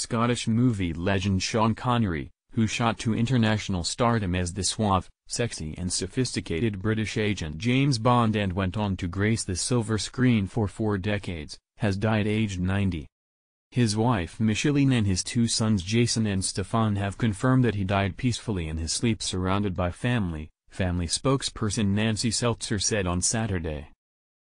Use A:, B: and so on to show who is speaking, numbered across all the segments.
A: Scottish movie legend Sean Connery, who shot to international stardom as the suave, sexy and sophisticated British agent James Bond and went on to grace the silver screen for four decades, has died aged 90. His wife Micheline and his two sons Jason and Stefan have confirmed that he died peacefully in his sleep surrounded by family, family spokesperson Nancy Seltzer said on Saturday.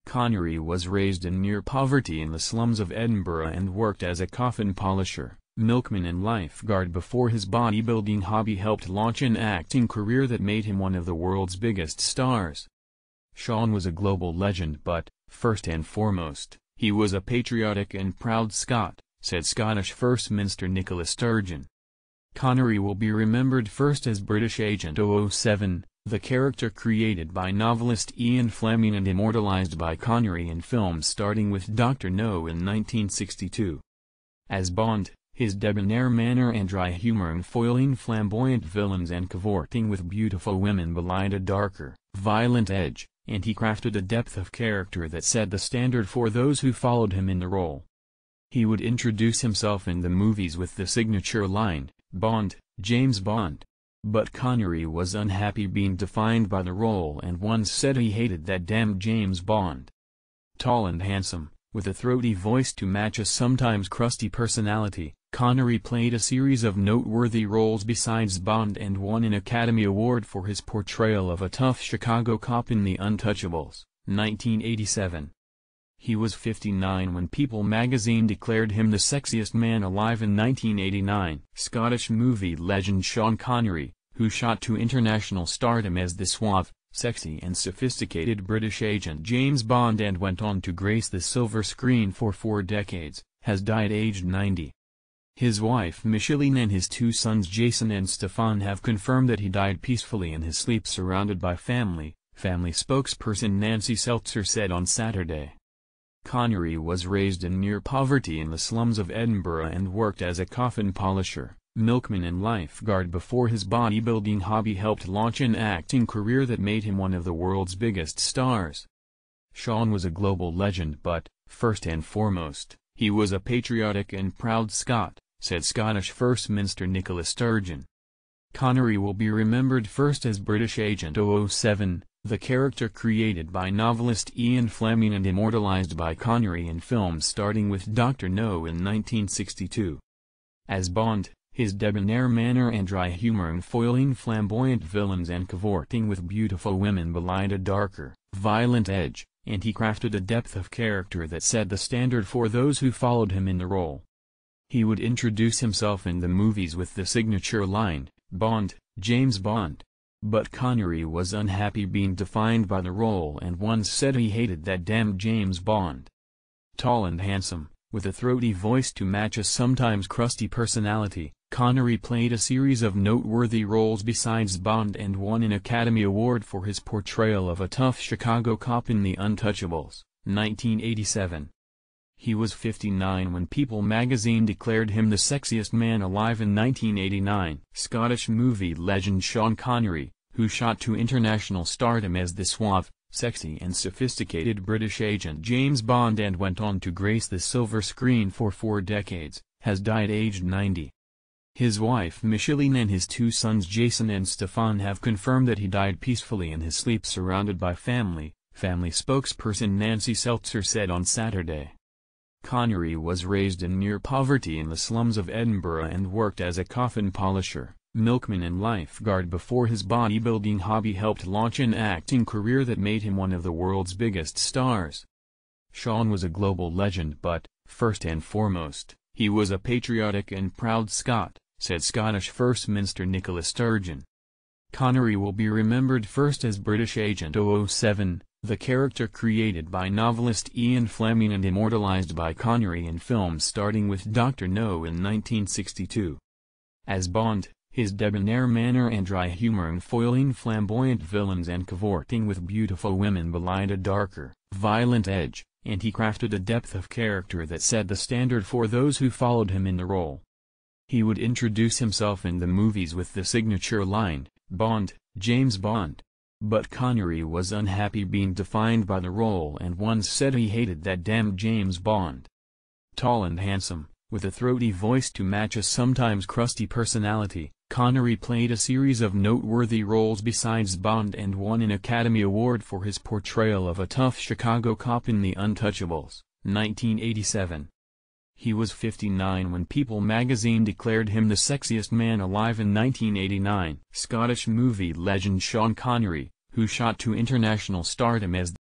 A: Connery was raised in near poverty in the slums of Edinburgh and worked as a coffin polisher, milkman and lifeguard before his bodybuilding hobby helped launch an acting career that made him one of the world's biggest stars. Sean was a global legend but, first and foremost, he was a patriotic and proud Scot, said Scottish First Minister Nicola Sturgeon. Connery will be remembered first as British Agent 007, the character created by novelist Ian Fleming and immortalized by Connery in films starting with Dr. No in 1962. As Bond, his debonair manner and dry humor in foiling flamboyant villains and cavorting with beautiful women belied a darker, violent edge, and he crafted a depth of character that set the standard for those who followed him in the role. He would introduce himself in the movies with the signature line, Bond, James Bond. But Connery was unhappy being defined by the role and once said he hated that damned James Bond. Tall and handsome, with a throaty voice to match a sometimes crusty personality, Connery played a series of noteworthy roles besides Bond and won an Academy Award for his portrayal of a tough Chicago cop in The Untouchables, 1987. He was 59 when People magazine declared him the sexiest man alive in 1989. Scottish movie legend Sean Connery, who shot to international stardom as the suave, sexy and sophisticated British agent James Bond and went on to grace the silver screen for four decades, has died aged 90. His wife Micheline and his two sons Jason and Stefan have confirmed that he died peacefully in his sleep surrounded by family, family spokesperson Nancy Seltzer said on Saturday. Connery was raised in near poverty in the slums of Edinburgh and worked as a coffin polisher, milkman and lifeguard before his bodybuilding hobby helped launch an acting career that made him one of the world's biggest stars. Sean was a global legend but, first and foremost, he was a patriotic and proud Scot, said Scottish First Minister Nicola Sturgeon. Connery will be remembered first as British Agent 007, the character created by novelist Ian Fleming and immortalized by Connery in films starting with Dr. No in 1962. As Bond, his debonair manner and dry humor in foiling flamboyant villains and cavorting with beautiful women belied a darker, violent edge, and he crafted a depth of character that set the standard for those who followed him in the role. He would introduce himself in the movies with the signature line, Bond, James Bond but Connery was unhappy being defined by the role and once said he hated that damned James Bond. Tall and handsome, with a throaty voice to match a sometimes crusty personality, Connery played a series of noteworthy roles besides Bond and won an Academy Award for his portrayal of a tough Chicago cop in The Untouchables, 1987. He was 59 when People magazine declared him the sexiest man alive in 1989. Scottish movie legend Sean Connery, who shot to international stardom as the suave, sexy and sophisticated British agent James Bond and went on to grace the silver screen for four decades, has died aged 90. His wife Micheline and his two sons Jason and Stefan have confirmed that he died peacefully in his sleep surrounded by family, family spokesperson Nancy Seltzer said on Saturday. Connery was raised in near poverty in the slums of Edinburgh and worked as a coffin polisher milkman and lifeguard before his bodybuilding hobby helped launch an acting career that made him one of the world's biggest stars. Sean was a global legend but, first and foremost, he was a patriotic and proud Scot, said Scottish First Minister Nicola Sturgeon. Connery will be remembered first as British Agent 007, the character created by novelist Ian Fleming and immortalized by Connery in films starting with Dr. No in 1962. As Bond, his debonair manner and dry humor in foiling flamboyant villains and cavorting with beautiful women belied a darker, violent edge, and he crafted a depth of character that set the standard for those who followed him in the role. He would introduce himself in the movies with the signature line, Bond, James Bond. But Connery was unhappy being defined by the role and once said he hated that damned James Bond. Tall and handsome, with a throaty voice to match a sometimes crusty personality, Connery played a series of noteworthy roles besides Bond and won an Academy Award for his portrayal of a tough Chicago cop in The Untouchables, 1987. He was 59 when People magazine declared him the sexiest man alive in 1989. Scottish movie legend Sean Connery, who shot to international stardom as